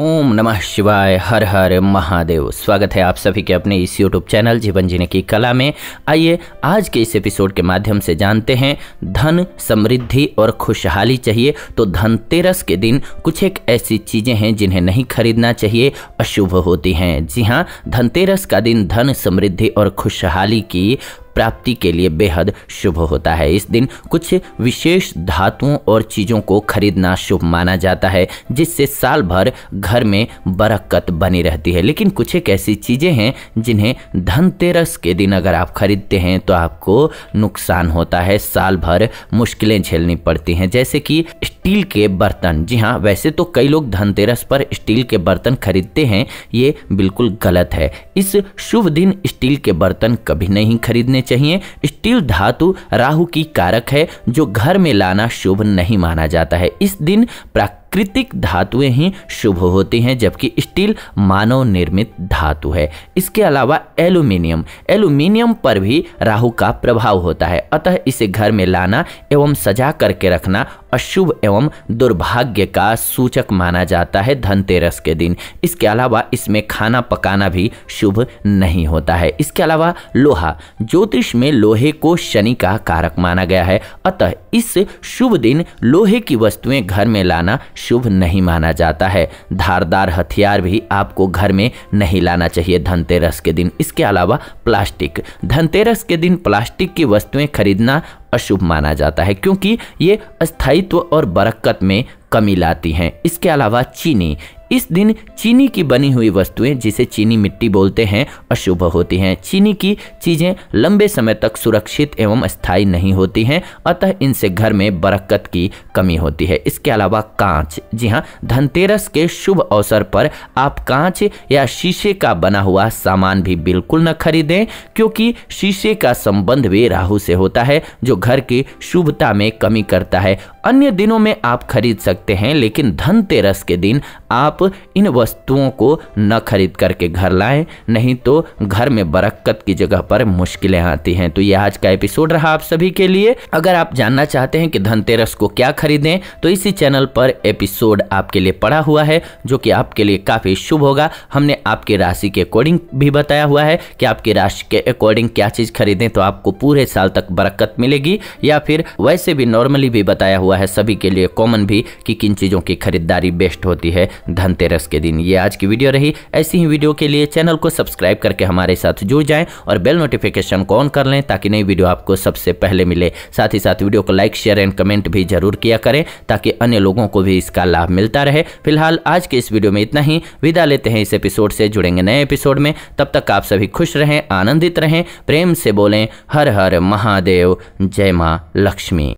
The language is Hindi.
ओम नमः शिवाय हर हर महादेव स्वागत है आप सभी के अपने इस यूट्यूब चैनल जीवन जीने की कला में आइए आज के इस एपिसोड के माध्यम से जानते हैं धन समृद्धि और खुशहाली चाहिए तो धनतेरस के दिन कुछ एक ऐसी चीज़ें हैं जिन्हें नहीं खरीदना चाहिए अशुभ होती हैं जी हाँ धनतेरस का दिन धन समृद्धि और खुशहाली की प्राप्ति के लिए बेहद शुभ होता है इस दिन कुछ विशेष धातुओं और चीज़ों को खरीदना शुभ माना जाता है जिससे साल भर घर में बरकत बनी रहती है लेकिन कुछ एक ऐसी चीज़ें हैं जिन्हें धनतेरस के दिन अगर आप खरीदते हैं तो आपको नुकसान होता है साल भर मुश्किलें झेलनी पड़ती हैं जैसे कि स्टील के बर्तन जी हाँ वैसे तो कई लोग धनतेरस पर स्टील के बर्तन खरीदते हैं ये बिल्कुल गलत है इस शुभ दिन स्टील के बर्तन कभी नहीं खरीदने चाहिए स्टील धातु राहु की कारक है जो घर में लाना शुभ नहीं माना जाता है इस दिन प्राकृतिक धातुएं ही शुभ होती हैं जबकि स्टील मानव निर्मित धातु है इसके अलावा एल्यूमिनियम एल्यूमिनियम पर भी राहु का प्रभाव होता है अतः इसे घर में लाना एवं सजा करके रखना अशुभ एवं दुर्भाग्य का सूचक माना जाता है धनतेरस के दिन इसके अलावा इसमें खाना पकाना भी शुभ नहीं होता है इसके अलावा लोहा ज्योतिष में लोहे को शनि का कारक माना गया है अतः इस शुभ दिन लोहे की वस्तुएं घर में लाना शुभ नहीं माना जाता है धारदार हथियार भी आपको घर में नहीं लाना चाहिए धनतेरस के दिन इसके अलावा प्लास्टिक धनतेरस के दिन प्लास्टिक की वस्तुएं खरीदना अशुभ माना जाता है क्योंकि ये स्थायित्व और बरक्कत में कमी लाती हैं इसके अलावा चीनी इस दिन चीनी की बनी हुई वस्तुएं जिसे चीनी मिट्टी बोलते हैं अशुभ होती हैं चीनी की चीज़ें लंबे समय तक सुरक्षित एवं स्थायी नहीं होती हैं अतः इनसे घर में बरकत की कमी होती है इसके अलावा कांच जी हाँ धनतेरस के शुभ अवसर पर आप कांच या शीशे का बना हुआ सामान भी बिल्कुल न खरीदें क्योंकि शीशे का संबंध भी राहु से होता है जो घर की शुभता में कमी करता है अन्य दिनों में आप खरीद सकते हैं लेकिन धनतेरस के दिन आप आप इन वस्तुओं को न खरीद करके घर लाएं नहीं तो घर में बरक्कत की जगह पर मुश्किलें आती हैं तो ये आज का एपिसोड रहा आप सभी के लिए अगर आप जानना चाहते हैं कि धनतेरस को क्या खरीदें तो इसी चैनल पर एपिसोड आपके लिए पड़ा हुआ है जो कि आपके लिए काफ़ी शुभ होगा हमने आपके राशि के अकॉर्डिंग भी बताया हुआ है कि आपकी राशि के अकॉर्डिंग क्या चीज़ खरीदें तो आपको पूरे साल तक बरकत मिलेगी या फिर वैसे भी नॉर्मली भी बताया हुआ है सभी के लिए कॉमन भी कि किन चीज़ों की खरीदारी बेस्ट होती है धन धनतेरस के दिन ये आज की वीडियो रही ऐसी ही वीडियो के लिए चैनल को सब्सक्राइब करके हमारे साथ जुड़ जाएं और बेल नोटिफिकेशन को ऑन कर लें ताकि नई वीडियो आपको सबसे पहले मिले साथ ही साथ वीडियो को लाइक शेयर एंड कमेंट भी जरूर किया करें ताकि अन्य लोगों को भी इसका लाभ मिलता रहे फिलहाल आज के इस वीडियो में इतना ही विदा लेते हैं इस एपिसोड से जुड़ेंगे नए एपिसोड में तब तक आप सभी खुश रहें आनंदित रहें प्रेम से बोलें हर हर महादेव जय माँ लक्ष्मी